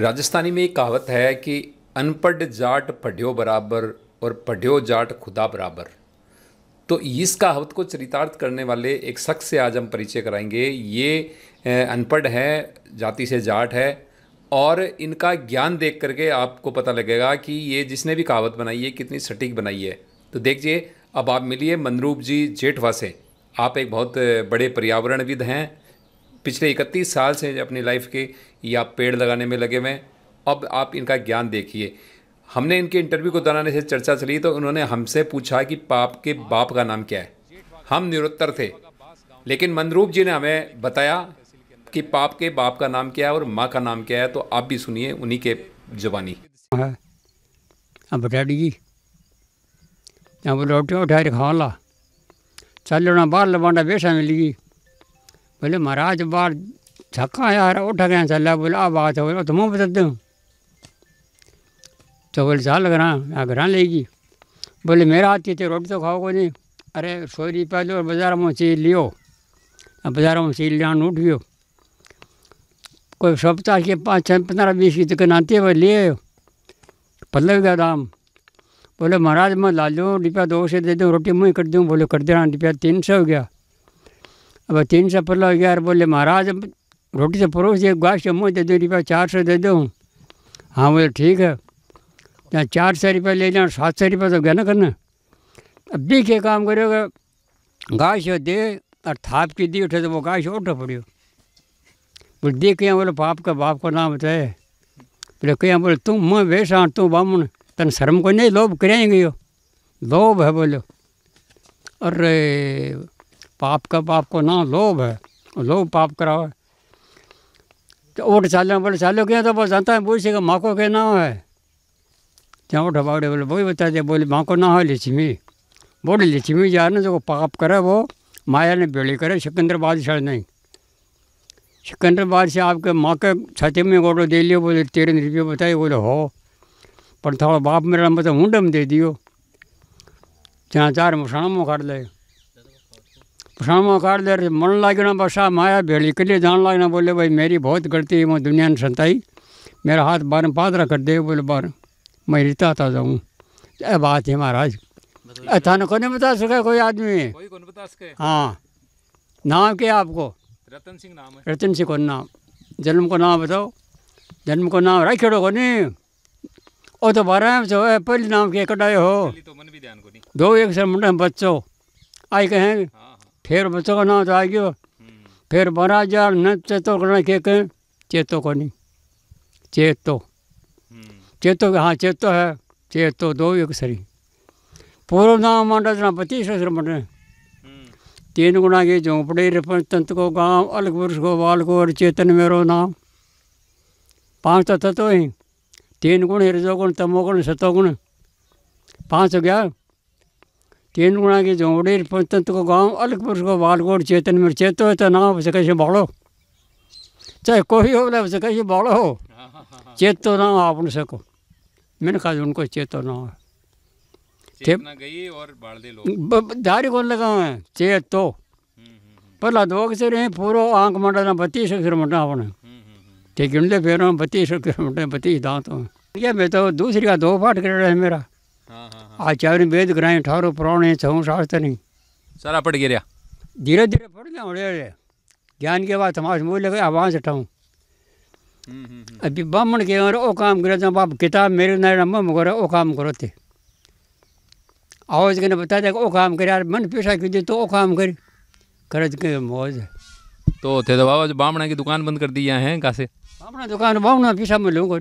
राजस्थानी में एक कहावत है कि अनपढ़ जाट पढ़्यो बराबर और पढ़्यो जाट खुदा बराबर तो इस कहावत को चरितार्थ करने वाले एक शख्स से आज हम परिचय कराएंगे ये अनपढ़ है जाति से जाट है और इनका ज्ञान देख करके आपको पता लगेगा कि ये जिसने भी कहावत बनाई है कितनी सटीक बनाई है तो देखिए अब आप मिलिए मनरूप जी जेठवा से आप एक बहुत बड़े पर्यावरणविद हैं पिछले इकतीस साल से अपनी लाइफ के ये आप पेड़ लगाने में लगे हुए हैं अब आप इनका ज्ञान देखिए हमने इनके इंटरव्यू को दौरान से चर्चा चली तो उन्होंने हमसे पूछा कि पाप के बाप का नाम क्या है हम निरुत्तर थे लेकिन मनरूप जी ने हमें बताया कि पाप के बाप का नाम क्या है और माँ का नाम क्या है तो आप भी सुनिए उन्हीं के जबानी अब बता दीजिए अब रोटी उठा तो रखा बाहर लबाना बेसा मिलेगी बोले महाराज बार थका यार उठ गया चल बोले आ बात हो तुम बता दू तो बोले चल ग्रां घर लेगी बोले मेरा हाथी थे तो रोटी तो खाओ को नहीं अरे सोरी पहले बाजार में सील लियो बाजार में चीज लिया उठ गयो कोई सप्ताह के पाँच छः पंद्रह बीस की दुकान आती है वो ले आयो पल्लव का दाम बोले महाराज मैं ला लूँ रुपया दो से दे दूँ रोटी मुँह कर दूँ बोले कर देना रुपया तीन सौ हो गया अब तीन सौ पल्ला यार बोले महाराज रोटी तो परोस दिए गुआ तो मुँह दे दो रुपया चार सौ दे दो हाँ बोले ठीक है यहाँ चार सौ रुपया ले जाओ सात सौ रुपया तो ना करना अब भी क्या काम करोगे गाश तो दे और थाप की दी उठे तो वो गाश उठा पड़ियो बोले दे क्या बोले बाप का बाप का नाम बताए बोले क्या बोले तुम मैं वैसा तू बामन तन शर्म को नहीं लोभ करेंगे यो लोभ है बोलो अरे पाप का पाप को ना लोभ है लोभ पाप कराओ है तो ओट चालो बोले चालो क्या तो बस जानता है बोल सीखा माँ को क्या ना है जहाँ उठा बागड़े बोले वही बता दे बोले माँ को ना है लक्ष्मी बोले लिचिमी जा ना जो पाप करे वो माया ने बेड़ी करे सिकंदर बादशाह नहीं सिकंदर बादशाह आपके माँ के छाती में गोटो दे लियो बोले तेरे रुपये बताए बोले हो पर थोड़ा बाप मेरा मतलब मुंडम दे दियो जहाँ चार मुसाणा में काट सामा काट दे मन लगना बस आ माया भेड़ इकली जान लगना बोले भाई मेरी बहुत गलती है मैं दुनिया ने संताई मेरा हाथ बार पादरा कर दे बोले बार मैं रिता था जाऊँ ये बात है महाराज थाने को नहीं बता सका कोई आदमी है हाँ नाम क्या आपको रतन सिंह नाम है रतन सिंह को नाम जन्म को नाम बताओ जन्म को नाम रखिड़ो को नहीं ओ तो बारह में है पहले नाम के कटाए हो तो दो एक सर मुंडे बच्चो आई कहें हाँ। फिर बच्चों ना तो आ गयो फिर बना जा न चेतो करना के कहें चेतो को नहीं चेतो चेतो हाँ चेतो है चेतो दो एक सरी पूर्व नाम मंडल जना पति ससुर मंडल तीन गुणा के झोंपड़े रिपन तंत को गांव अलग पुरुष को बाल को और चेतन मेरो नाम पांच तो तत्व ही तीन गुण हृदय गुण तमोगुण सतोगुण पाँच हो गया तीन गुणा की झोंगड़ी पंचतंत को गाँव अलग पुरुष को बालकोट चेतन में चेतो तो ना उसे कैसे बाड़ो चाहे कोई हो बोले उसे कैसे बाड़ो हो चेतो ना आप उनसे को मैंने कहा उनको चेतो ना हो दारी कौन लगा है चेतो पहला दो अक्षर है पूरा आंख मंडा ना बत्तीस अक्षर मंडा अपने ठीक गिनले फिर बत्तीस अक्षर मंडने बत्तीस दांतों क्या मैं तो दूसरी का दो पाठ कर रहा है मेरा हाँ, हाँ। आचार्य वेद ग्राई ठारो पुराणे छऊ शास्त्र नहीं सारा पढ़ गिर धीरे धीरे पढ़ गया हड़े हड़े ज्ञान के बाद समाज मूल लगे आवाज उठाऊँ अभी ब्राह्मण के और ओ काम करे तो बाप किताब मेरे नारायण मम करे ओ काम करो थे आवाज के बता दे ओ काम करे यार मन पेशा क्यों दे तो ओ काम करे करज के मौज तो थे तो बाबा जो ब्राह्मण की दुकान बंद कर दी यहाँ है कहाँ से ब्राह्मण दुकान ब्राह्मण पेशा में लूँगा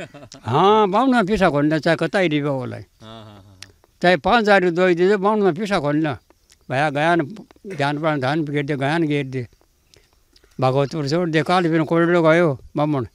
हाँ बाहुनमा पिसा खोल्न चाहे कतै डिब्यो उसलाई चाहे पाँच हजार दुई दिँदै बाहुनमा पिसा खोल्न भाइ गयान ध्यान पाएन धान गेट्दै गयान गिर्दे भागवतपुर छोड्दियो कालिपुर कोरिडो गयो बाहुन